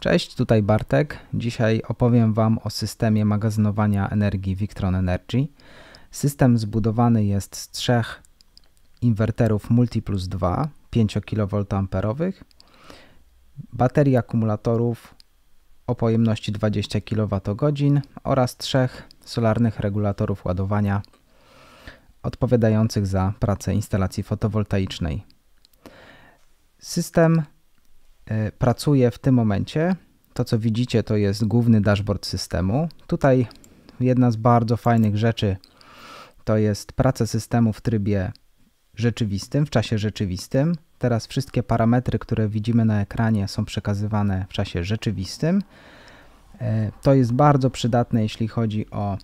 Cześć, tutaj Bartek. Dzisiaj opowiem Wam o systemie magazynowania energii Victron Energy. System zbudowany jest z trzech inwerterów Multi Plus 2 5 kVA, baterii akumulatorów o pojemności 20 kWh oraz trzech solarnych regulatorów ładowania odpowiadających za pracę instalacji fotowoltaicznej. System E, pracuje w tym momencie. To co widzicie to jest główny dashboard systemu. Tutaj jedna z bardzo fajnych rzeczy to jest praca systemu w trybie rzeczywistym, w czasie rzeczywistym. Teraz wszystkie parametry, które widzimy na ekranie są przekazywane w czasie rzeczywistym. E, to jest bardzo przydatne, jeśli chodzi o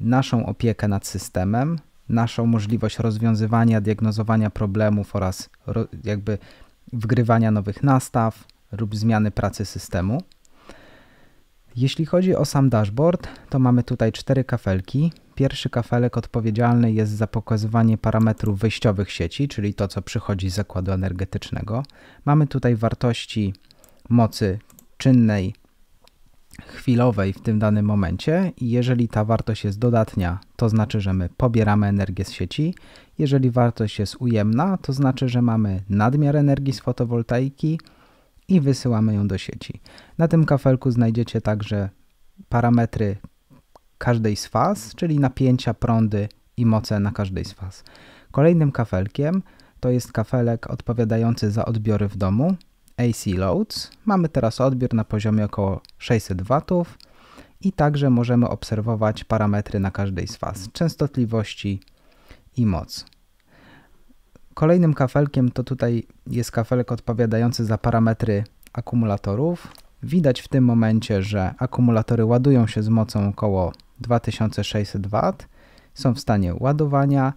naszą opiekę nad systemem, naszą możliwość rozwiązywania, diagnozowania problemów oraz jakby wgrywania nowych nastaw lub zmiany pracy systemu. Jeśli chodzi o sam dashboard, to mamy tutaj cztery kafelki. Pierwszy kafelek odpowiedzialny jest za pokazywanie parametrów wyjściowych sieci, czyli to, co przychodzi z zakładu energetycznego. Mamy tutaj wartości mocy czynnej, chwilowej w tym danym momencie i jeżeli ta wartość jest dodatnia, to znaczy, że my pobieramy energię z sieci. Jeżeli wartość jest ujemna, to znaczy, że mamy nadmiar energii z fotowoltaiki i wysyłamy ją do sieci. Na tym kafelku znajdziecie także parametry każdej z faz, czyli napięcia, prądy i moce na każdej z faz. Kolejnym kafelkiem to jest kafelek odpowiadający za odbiory w domu, AC Loads. Mamy teraz odbiór na poziomie około 600 W i także możemy obserwować parametry na każdej z faz, częstotliwości i moc. Kolejnym kafelkiem to tutaj jest kafelek odpowiadający za parametry akumulatorów. Widać w tym momencie, że akumulatory ładują się z mocą około 2600 W, są w stanie ładowania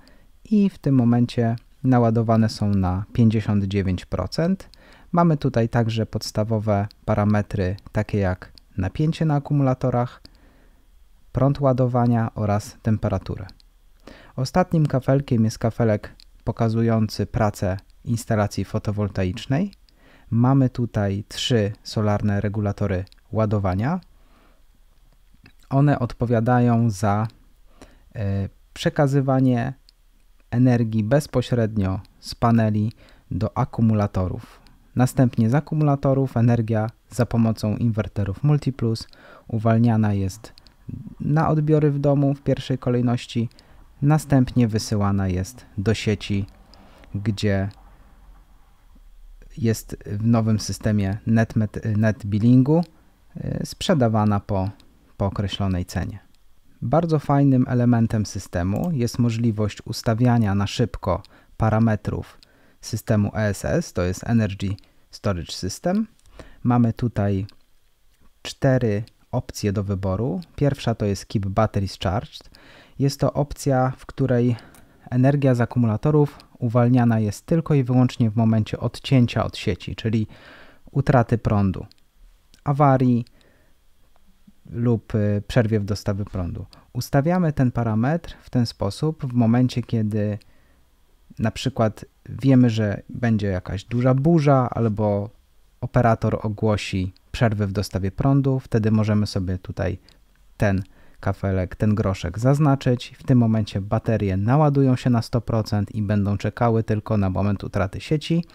i w tym momencie naładowane są na 59%. Mamy tutaj także podstawowe parametry takie jak napięcie na akumulatorach, prąd ładowania oraz temperaturę. Ostatnim kafelkiem jest kafelek pokazujący pracę instalacji fotowoltaicznej. Mamy tutaj trzy solarne regulatory ładowania. One odpowiadają za e, przekazywanie energii bezpośrednio z paneli do akumulatorów. Następnie z akumulatorów energia za pomocą inwerterów Multiplus uwalniana jest na odbiory w domu w pierwszej kolejności, Następnie wysyłana jest do sieci, gdzie jest w nowym systemie net, net billingu e, sprzedawana po, po określonej cenie. Bardzo fajnym elementem systemu jest możliwość ustawiania na szybko parametrów systemu ESS, to jest Energy Storage System. Mamy tutaj cztery opcje do wyboru. Pierwsza to jest Keep Batteries Charged, jest to opcja, w której energia z akumulatorów uwalniana jest tylko i wyłącznie w momencie odcięcia od sieci, czyli utraty prądu, awarii lub y, przerwie w dostawie prądu. Ustawiamy ten parametr w ten sposób w momencie, kiedy na przykład wiemy, że będzie jakaś duża burza albo operator ogłosi przerwę w dostawie prądu, wtedy możemy sobie tutaj ten kafelek ten groszek zaznaczyć. W tym momencie baterie naładują się na 100% i będą czekały tylko na moment utraty sieci.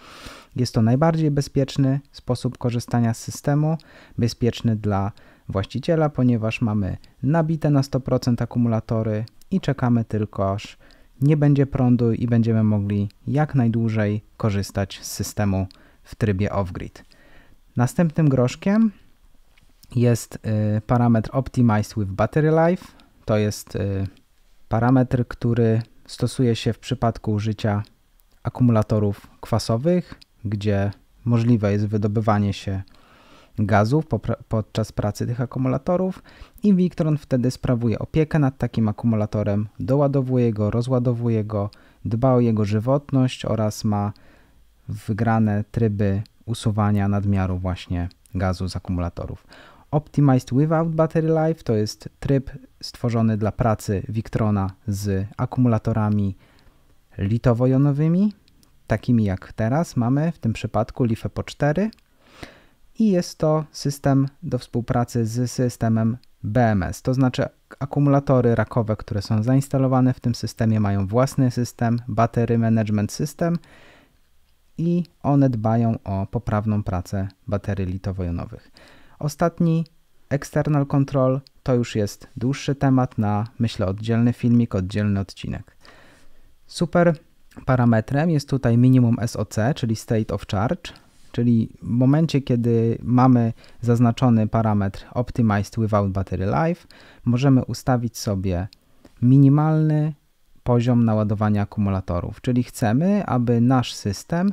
Jest to najbardziej bezpieczny sposób korzystania z systemu, bezpieczny dla właściciela, ponieważ mamy nabite na 100% akumulatory i czekamy tylko aż nie będzie prądu i będziemy mogli jak najdłużej korzystać z systemu w trybie off-grid. Następnym groszkiem jest y, parametr Optimized with Battery Life. To jest y, parametr, który stosuje się w przypadku użycia akumulatorów kwasowych, gdzie możliwe jest wydobywanie się gazów podczas pracy tych akumulatorów i Victron wtedy sprawuje opiekę nad takim akumulatorem, doładowuje go, rozładowuje go, dba o jego żywotność oraz ma wygrane tryby usuwania nadmiaru właśnie gazu z akumulatorów. Optimized Without Battery Life to jest tryb stworzony dla pracy Victrona z akumulatorami litowo-jonowymi, takimi jak teraz mamy w tym przypadku LiFePO 4 i jest to system do współpracy z systemem BMS, to znaczy akumulatory rakowe, które są zainstalowane w tym systemie mają własny system, Battery Management System i one dbają o poprawną pracę baterii litowo-jonowych. Ostatni external control to już jest dłuższy temat na, myślę, oddzielny filmik, oddzielny odcinek. Super parametrem jest tutaj minimum SOC, czyli state of charge, czyli w momencie, kiedy mamy zaznaczony parametr optimized without battery life, możemy ustawić sobie minimalny poziom naładowania akumulatorów, czyli chcemy, aby nasz system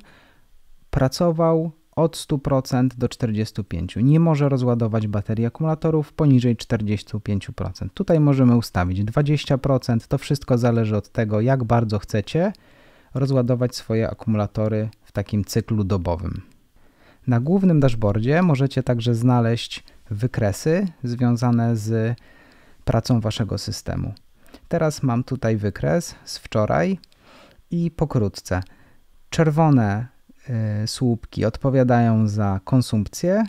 pracował od 100% do 45%. Nie może rozładować baterii akumulatorów poniżej 45%. Tutaj możemy ustawić 20%. To wszystko zależy od tego, jak bardzo chcecie rozładować swoje akumulatory w takim cyklu dobowym. Na głównym dashboardzie możecie także znaleźć wykresy związane z pracą waszego systemu. Teraz mam tutaj wykres z wczoraj i pokrótce. Czerwone E, słupki odpowiadają za konsumpcję,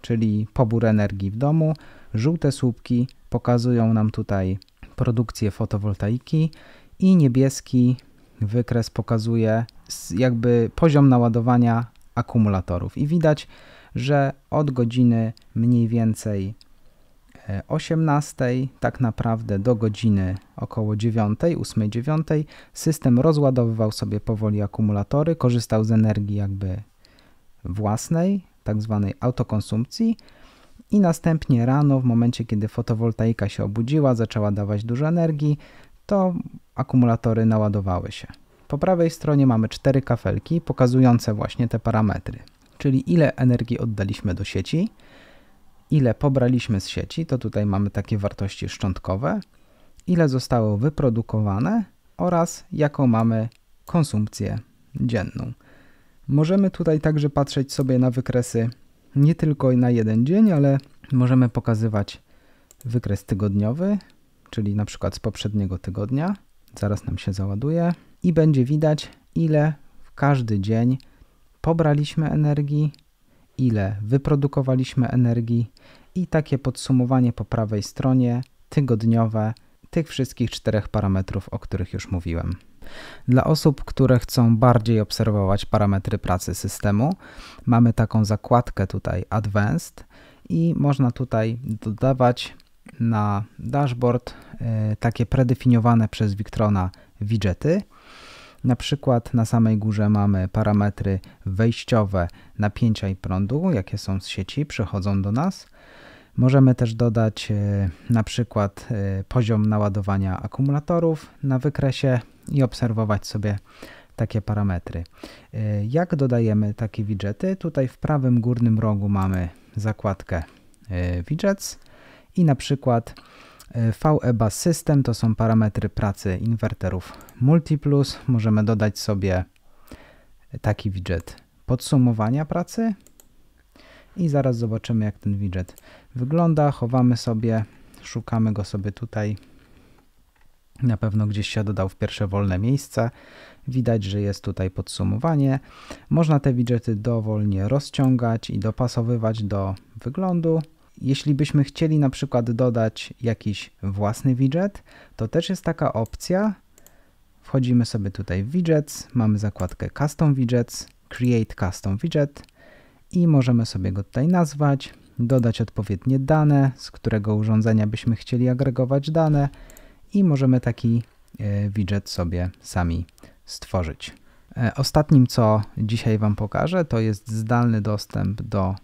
czyli pobór energii w domu. Żółte słupki pokazują nam tutaj produkcję fotowoltaiki i niebieski wykres pokazuje jakby poziom naładowania akumulatorów. I widać, że od godziny mniej więcej 18 tak naprawdę do godziny około 9, 8-9 system rozładowywał sobie powoli akumulatory, korzystał z energii jakby własnej, tak zwanej autokonsumpcji i następnie rano w momencie kiedy fotowoltaika się obudziła, zaczęła dawać dużo energii, to akumulatory naładowały się. Po prawej stronie mamy cztery kafelki pokazujące właśnie te parametry, czyli ile energii oddaliśmy do sieci, ile pobraliśmy z sieci, to tutaj mamy takie wartości szczątkowe, ile zostało wyprodukowane oraz jaką mamy konsumpcję dzienną. Możemy tutaj także patrzeć sobie na wykresy nie tylko na jeden dzień, ale możemy pokazywać wykres tygodniowy, czyli na przykład z poprzedniego tygodnia. Zaraz nam się załaduje i będzie widać, ile w każdy dzień pobraliśmy energii ile wyprodukowaliśmy energii i takie podsumowanie po prawej stronie tygodniowe tych wszystkich czterech parametrów, o których już mówiłem. Dla osób, które chcą bardziej obserwować parametry pracy systemu, mamy taką zakładkę tutaj Advanced i można tutaj dodawać na dashboard y, takie predefiniowane przez Victrona widgety na przykład na samej górze mamy parametry wejściowe napięcia i prądu, jakie są z sieci, przychodzą do nas. Możemy też dodać e, na przykład e, poziom naładowania akumulatorów na wykresie i obserwować sobie takie parametry. E, jak dodajemy takie widgety? Tutaj w prawym górnym rogu mamy zakładkę widgets i na przykład E, VEBA System to są parametry pracy inwerterów Multiplus. Możemy dodać sobie taki widget podsumowania pracy i zaraz zobaczymy jak ten widget wygląda. Chowamy sobie, szukamy go sobie tutaj. Na pewno gdzieś się dodał w pierwsze wolne miejsce. Widać, że jest tutaj podsumowanie. Można te widgety dowolnie rozciągać i dopasowywać do wyglądu jeśli byśmy chcieli na przykład dodać jakiś własny widget, to też jest taka opcja. Wchodzimy sobie tutaj w widgets, mamy zakładkę custom widgets, create custom widget i możemy sobie go tutaj nazwać, dodać odpowiednie dane, z którego urządzenia byśmy chcieli agregować dane i możemy taki e, widget sobie sami stworzyć. E, ostatnim, co dzisiaj Wam pokażę, to jest zdalny dostęp do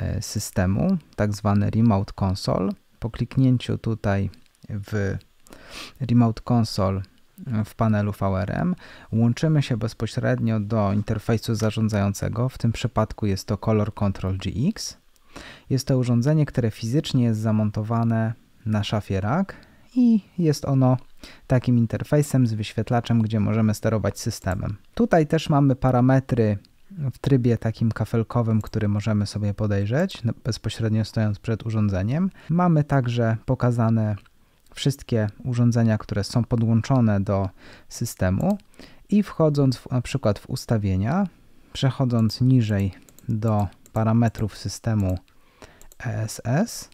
E, systemu, tak zwany Remote Console. Po kliknięciu tutaj w Remote Console w panelu VRM łączymy się bezpośrednio do interfejsu zarządzającego, w tym przypadku jest to Color Control GX. Jest to urządzenie, które fizycznie jest zamontowane na szafie rack i jest ono takim interfejsem z wyświetlaczem, gdzie możemy sterować systemem. Tutaj też mamy parametry w trybie takim kafelkowym, który możemy sobie podejrzeć no, bezpośrednio stojąc przed urządzeniem. Mamy także pokazane wszystkie urządzenia, które są podłączone do systemu i wchodząc w, na przykład w ustawienia, przechodząc niżej do parametrów systemu ESS,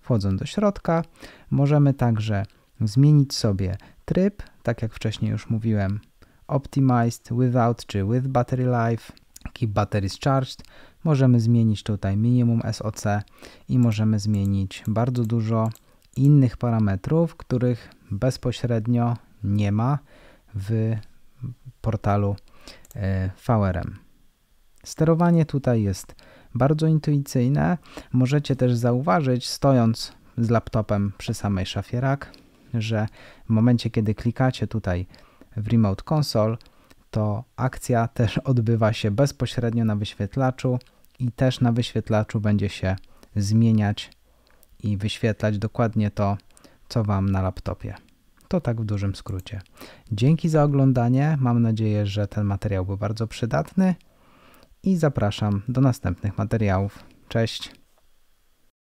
wchodząc do środka, możemy także zmienić sobie tryb, tak jak wcześniej już mówiłem, Optimized, Without czy With Battery Life, Keep Batteries Charged. Możemy zmienić tutaj minimum SOC i możemy zmienić bardzo dużo innych parametrów, których bezpośrednio nie ma w portalu e, VRM. Sterowanie tutaj jest bardzo intuicyjne. Możecie też zauważyć, stojąc z laptopem przy samej szafie rack, że w momencie, kiedy klikacie tutaj w Remote Console, to akcja też odbywa się bezpośrednio na wyświetlaczu i też na wyświetlaczu będzie się zmieniać i wyświetlać dokładnie to, co Wam na laptopie. To tak w dużym skrócie. Dzięki za oglądanie. Mam nadzieję, że ten materiał był bardzo przydatny i zapraszam do następnych materiałów. Cześć!